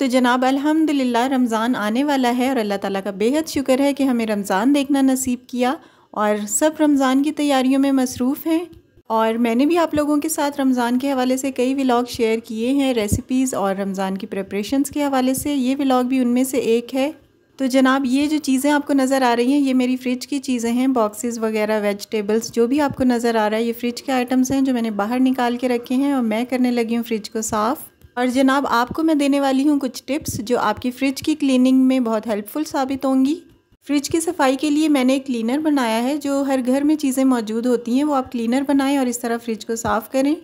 तो जनाब अल्हम्दुलिल्लाह रमज़ान आने वाला है और अल्लाह ताला का बेहद शुक्र है कि हमें रमज़ान देखना नसीब किया और सब रमज़ान की तैयारियों में मसरूफ़ हैं और मैंने भी आप लोगों के साथ रमज़ान के हवाले से कई व्लॉग शेयर किए हैं रेसिपीज़ और रमज़ान की प्रप्रेशन के हवाले से ये व्लॉग भी उनमें से एक है तो जनाब ये जो चीज़ें आपको नज़र आ रही हैं ये मेरी फ्रिज की चीज़ें हैं बॉक्सेस वगैरह वेजिटेबल्स जो भी आपको नज़र आ रहा है ये फ्रिज के आइटम्स हैं जो मैंने बाहर निकाल के रखे हैं और मैं करने लगी हूँ फ्रिज को साफ़ और जनाब आपको मैं देने वाली हूँ कुछ टिप्स जो आपकी फ्रिज की क्लीनिंग में बहुत हेल्पफुल साबित होंगी फ्रिज की सफाई के लिए मैंने एक क्लीनर बनाया है जो हर घर में चीज़ें मौजूद होती हैं वो आप क्लीनर बनाएं और इस तरह फ्रिज को साफ़ करें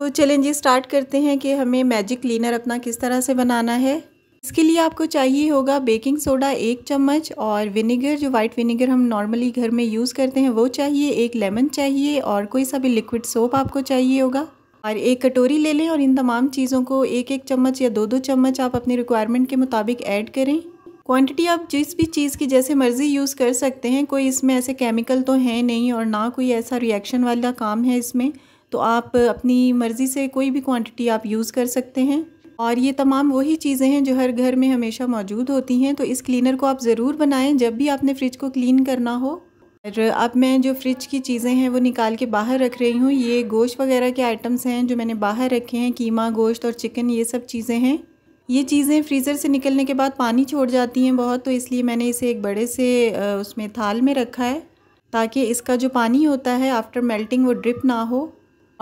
तो चैलेंज स्टार्ट करते हैं कि हमें मैजिक क्लीनर अपना किस तरह से बनाना है इसके लिए आपको चाहिए होगा बेकिंग सोडा एक चम्मच और विनेगर जो वाइट विनेगर हम नॉर्मली घर में यूज़ करते हैं वो चाहिए एक लेमन चाहिए और कोई सा भी लिक्विड सोप आपको चाहिए होगा और एक कटोरी ले लें और इन तमाम चीज़ों को एक एक चम्मच या दो दो चम्मच आप अपनी रिक्वायरमेंट के मुताबिक ऐड करें क्वांटिटी आप जिस भी चीज़ की जैसे मर्ज़ी यूज़ कर सकते हैं कोई इसमें ऐसे केमिकल तो हैं नहीं और ना कोई ऐसा रिएक्शन वाला काम है इसमें तो आप अपनी मर्ज़ी से कोई भी क्वांटिटी आप यूज़ कर सकते हैं और ये तमाम वही चीज़ें हैं जो हर घर में हमेशा मौजूद होती हैं तो इस क्लीनर को आप ज़रूर बनाएं जब भी आपने फ्रिज को क्लीन करना हो और अब मैं जो फ्रिज की चीज़ें हैं वो निकाल के बाहर रख रही हूँ ये गोश्त वगैरह के आइटम्स हैं जो मैंने बाहर रखे हैं कीमा गोश्त और चिकन ये सब चीज़ें हैं ये चीज़ें फ्रीज़र से निकलने के बाद पानी छोड़ जाती हैं बहुत तो इसलिए मैंने इसे एक बड़े से उसमें थाल में रखा है ताकि इसका जो पानी होता है आफ्टर मेल्टिंग वो ड्रिप ना हो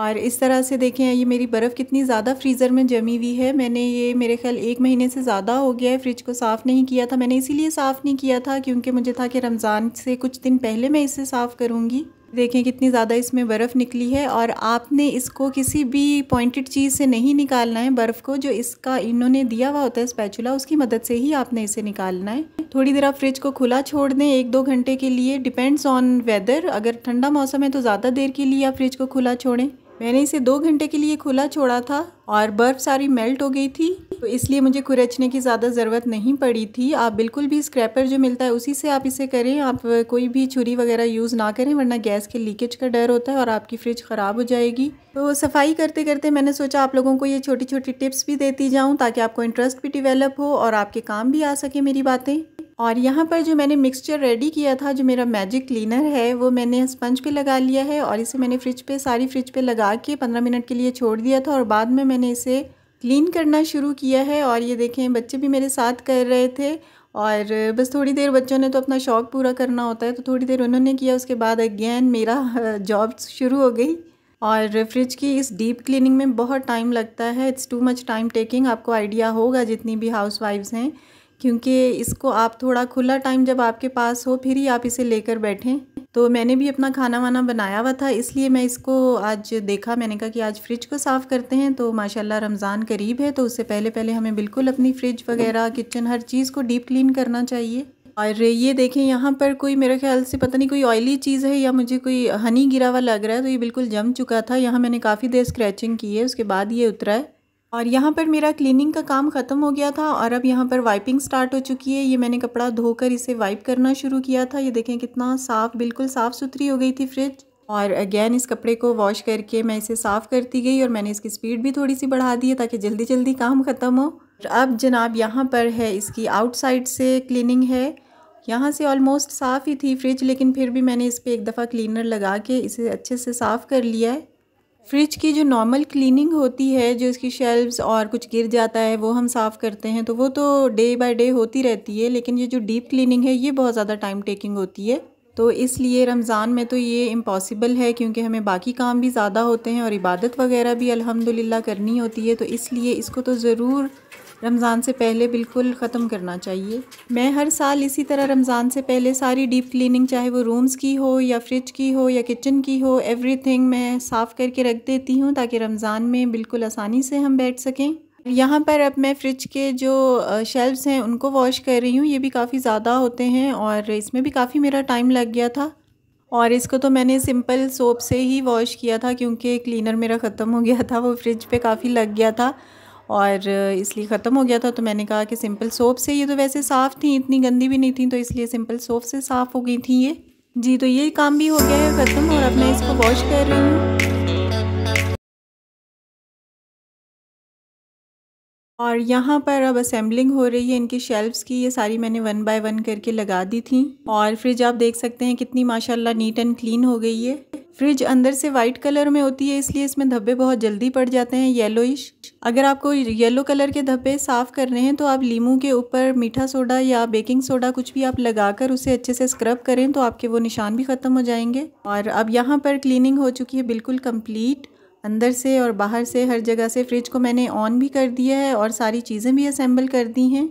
और इस तरह से देखें ये मेरी बर्फ़ कितनी ज़्यादा फ्रीज़र में जमी हुई है मैंने ये मेरे ख्याल एक महीने से ज़्यादा हो गया है फ्रिज को साफ़ नहीं किया था मैंने इसीलिए साफ़ नहीं किया था क्योंकि मुझे था कि रमज़ान से कुछ दिन पहले मैं इसे साफ़ करूँगी देखें कितनी ज़्यादा इसमें बर्फ़ निकली है और आपने इसको किसी भी पॉइंटेड चीज़ से नहीं निकालना है बर्फ़ को जो इसका इन्होंने दिया हुआ होता है स्पैचुला उसकी मदद से ही आपने इसे निकालना है थोड़ी देर आप फ्रिज को खुला छोड़ दें एक दो घंटे के लिए डिपेंड्स ऑन वेदर अगर ठंडा मौसम है तो ज़्यादा देर के लिए आप फ्रिज को खुला छोड़ें मैंने इसे दो घंटे के लिए खुला छोड़ा था और बर्फ़ सारी मेल्ट हो गई थी तो इसलिए मुझे कुरचने की ज़्यादा ज़रूरत नहीं पड़ी थी आप बिल्कुल भी स्क्रैपर जो मिलता है उसी से आप इसे करें आप कोई भी छुरी वगैरह यूज़ ना करें वरना गैस के लीकेज का डर होता है और आपकी फ्रिज ख़राब हो जाएगी तो सफाई करते करते मैंने सोचा आप लोगों को ये छोटी छोटी टिप्स भी देती जाऊँ ताकि आपको इंटरेस्ट भी डिवेलप हो और आपके काम भी आ सके मेरी बातें और यहाँ पर जो मैंने मिक्सचर रेडी किया था जो मेरा मैजिक क्लीनर है वो मैंने स्पंज पे लगा लिया है और इसे मैंने फ्रिज पे सारी फ्रिज पे लगा के पंद्रह मिनट के लिए छोड़ दिया था और बाद में मैंने इसे क्लीन करना शुरू किया है और ये देखें बच्चे भी मेरे साथ कर रहे थे और बस थोड़ी देर बच्चों ने तो अपना शौक़ पूरा करना होता है तो थोड़ी देर उन्होंने किया उसके बाद अगेन मेरा जॉब शुरू हो गई और फ्रिज की इस डीप क्लीनिंग में बहुत टाइम लगता है it's too much time taking आपको आइडिया होगा जितनी भी हाउस वाइफ्स हैं क्योंकि इसको आप थोड़ा खुला टाइम जब आपके पास हो फिर ही आप इसे लेकर बैठें तो मैंने भी अपना खाना वाना बनाया हुआ था इसलिए मैं इसको आज देखा मैंने कहा कि आज फ्रिज को साफ़ करते हैं तो माशाल्लाह रमज़ान करीब है तो उससे पहले पहले हमें बिल्कुल अपनी फ्रिज वगैरह किचन हर चीज़ को डीप क्लीन करना चाहिए और ये देखें यहाँ पर कोई मेरे ख्याल से पता नहीं कोई ऑयली चीज़ है या मुझे कोई हनी गिरा हुआ लग रहा है तो ये बिल्कुल जम चुका था यहाँ मैंने काफ़ी देर स्क्रैचिंग की है उसके बाद ये उतरा है और यहाँ पर मेरा क्लीनिंग का काम ख़त्म हो गया था और अब यहाँ पर वाइपिंग स्टार्ट हो चुकी है ये मैंने कपड़ा धोकर इसे वाइप करना शुरू किया था ये देखें कितना साफ़ बिल्कुल साफ़ सुथरी हो गई थी फ्रिज और अगेन इस कपड़े को वॉश करके मैं इसे साफ़ करती गई और मैंने इसकी स्पीड भी थोड़ी सी बढ़ा दी है ताकि जल्दी जल्दी काम ख़त्म हो अब जनाब यहाँ पर है इसकी आउटसाइड से क्लिनिंग है यहाँ से ऑलमोस्ट साफ़ ही थी फ्रिज लेकिन फिर भी मैंने इस पर एक दफ़ा क्लीनर लगा के इसे अच्छे से साफ़ कर लिया है फ्रिज की जो नॉर्मल क्लीनिंग होती है जो इसकी शेल्व्स और कुछ गिर जाता है वो हम साफ़ करते हैं तो वो तो डे बाय डे होती रहती है लेकिन ये जो डीप क्लीनिंग है ये बहुत ज़्यादा टाइम टेकिंग होती है तो इसलिए रमज़ान में तो ये इम्पॉसिबल है क्योंकि हमें बाकी काम भी ज़्यादा होते हैं और इबादत वगैरह भी अलहमदिल्ला करनी होती है तो इसलिए इसको तो ज़रूर रमज़ान से पहले बिल्कुल ख़त्म करना चाहिए मैं हर साल इसी तरह रमज़ान से पहले सारी डीप क्लीनिंग चाहे वो रूम्स की हो या फ्रिज की हो या किचन की हो एवरीथिंग मैं साफ़ करके रख देती हूँ ताकि रमज़ान में बिल्कुल आसानी से हम बैठ सकें यहाँ पर अब मैं फ्रिज के जो शेल्व्स हैं उनको वॉश कर रही हूँ ये भी काफ़ी ज़्यादा होते हैं और इसमें भी काफ़ी मेरा टाइम लग गया था और इसको तो मैंने सिंपल सोप से ही वॉश किया था क्योंकि क्लीनर मेरा ख़त्म हो गया था वो फ्रिज पे काफ़ी लग गया था और इसलिए ख़त्म हो गया था तो मैंने कहा कि सिंपल सोप से ये तो वैसे साफ़ थी इतनी गंदी भी नहीं थी तो इसलिए सिंपल सोप से साफ़ हो गई थी ये जी तो ये काम भी हो गया है ख़त्म और अब मैं इसको वॉश कर रही हूँ और यहाँ पर अब असेंबलिंग हो रही है इनकी शेल्फ्स की ये सारी मैंने वन बाय वन करके लगा दी थी और फ्रिज आप देख सकते हैं कितनी माशाल्लाह नीट एंड क्लीन हो गई है फ्रिज अंदर से वाइट कलर में होती है इसलिए इसमें धब्बे बहुत जल्दी पड़ जाते हैं येलोइश अगर आपको येलो कलर के धब्बे साफ़ करने हैं तो आप लीमू के ऊपर मीठा सोडा या बेकिंग सोडा कुछ भी आप लगाकर उसे अच्छे से स्क्रब करें तो आपके वो निशान भी ख़त्म हो जाएंगे और अब यहाँ पर क्लीनिंग हो चुकी है बिल्कुल कंप्लीट अंदर से और बाहर से हर जगह से फ्रिज को मैंने ऑन भी कर दिया है और सारी चीज़ें भी असेंबल कर दी हैं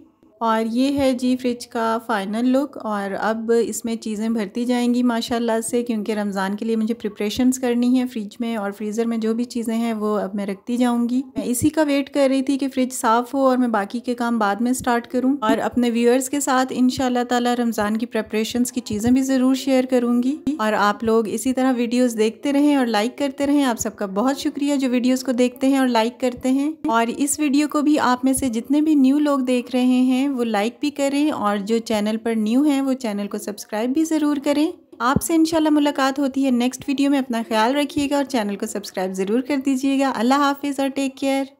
और ये है जी फ्रिज का फ़ाइनल लुक और अब इसमें चीज़ें भरती जाएंगी माशाल्लाह से क्योंकि रमज़ान के लिए मुझे प्रिपरेशंस करनी है फ्रिज में और फ्रीज़र में जो भी चीज़ें हैं वो अब मैं रखती जाऊंगी मैं इसी का वेट कर रही थी कि फ्रिज साफ़ हो और मैं बाकी के काम बाद में स्टार्ट करूँ और अपने व्यूअर्स के साथ इन ताला रमज़ान की प्रपरेशन की चीज़ें भी ज़रूर शेयर करूँगी और आप लोग इसी तरह वीडियोज़ देखते रहें और लाइक करते रहें आप सबका बहुत शुक्रिया जो वीडियोज़ को देखते हैं और लाइक करते हैं और इस वीडियो को भी आप में से जितने भी न्यू लोग देख रहे हैं वो लाइक भी करें और जो चैनल पर न्यू हैं वो चैनल को सब्सक्राइब भी ज़रूर करें आपसे इंशाल्लाह मुलाकात होती है नेक्स्ट वीडियो में अपना ख्याल रखिएगा और चैनल को सब्सक्राइब ज़रूर कर दीजिएगा अल्लाह हाफिज़ और टेक केयर